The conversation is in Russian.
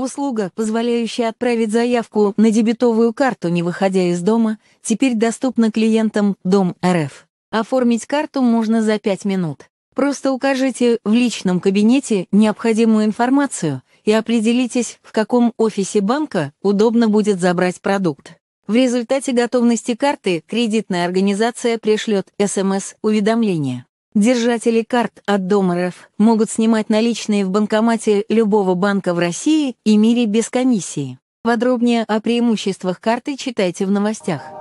Услуга, позволяющая отправить заявку на дебетовую карту, не выходя из дома, теперь доступна клиентам Дом РФ. Оформить карту можно за 5 минут. Просто укажите в личном кабинете необходимую информацию и определитесь, в каком офисе банка удобно будет забрать продукт. В результате готовности карты кредитная организация пришлет СМС-уведомление. Держатели карт от домеров могут снимать наличные в банкомате любого банка в России и мире без комиссии. Подробнее о преимуществах карты читайте в новостях.